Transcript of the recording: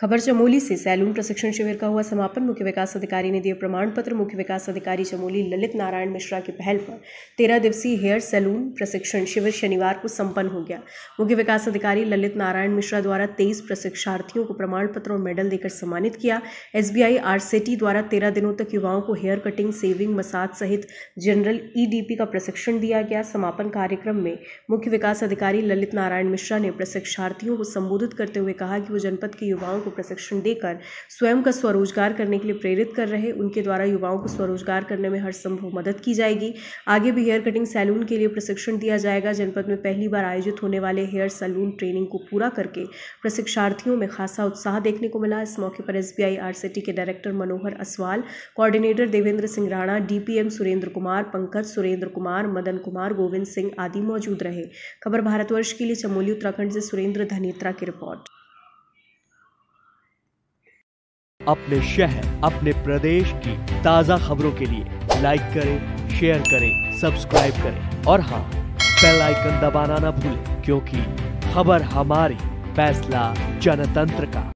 खबर चमोली से सैलून प्रशिक्षण शिविर का हुआ समापन मुख्य विकास अधिकारी ने दिए प्रमाण पत्र मुख्य विकास अधिकारी चमोली ललित नारायण मिश्रा की पहल पर तेरह दिवसीय हेयर सैलून प्रशिक्षण शिविर शनिवार को संपन्न हो गया मुख्य विकास अधिकारी ललित नारायण मिश्रा द्वारा तेईस प्रशिक्षार्थियों को प्रमाण पत्र और मेडल देकर सम्मानित किया एस बी आई द्वारा तेरह दिनों तक युवाओं को हेयर कटिंग सेविंग मसाज सहित जनरल ई का प्रशिक्षण दिया गया समापन कार्यक्रम में मुख्य विकास अधिकारी ललित नारायण मिश्रा ने प्रशिक्षार्थियों को संबोधित करते हुए कहा कि वो जनपद के युवाओं को प्रशिक्षण देकर स्वयं का स्वरोजगार करने के लिए प्रेरित कर रहे उनके द्वारा युवाओं को स्वरोजगार करने में हर संभव मदद की जाएगी आगे भी हेयर कटिंग सैलून के लिए प्रशिक्षण दिया जाएगा जनपद में पहली बार आयोजित होने वाले हेयर सैलून ट्रेनिंग को पूरा करके प्रशिक्षार्थियों में खासा उत्साह देखने को मिला इस मौके पर एस बी के डायरेक्टर मनोहर असवाल कोऑर्डिनेटर देवेंद्र सिंह राणा डी सुरेंद्र कुमार पंकज सुरेंद्र कुमार मदन कुमार गोविंद सिंह आदि मौजूद रहे खबर भारतवर्ष के लिए चमोली उत्तराखंड से सुरेंद्र धनेत्रा की रिपोर्ट अपने शहर अपने प्रदेश की ताज़ा खबरों के लिए लाइक करें शेयर करें सब्सक्राइब करें और हाँ बेल आइकन दबाना ना भूलें क्योंकि खबर हमारी फैसला जनतंत्र का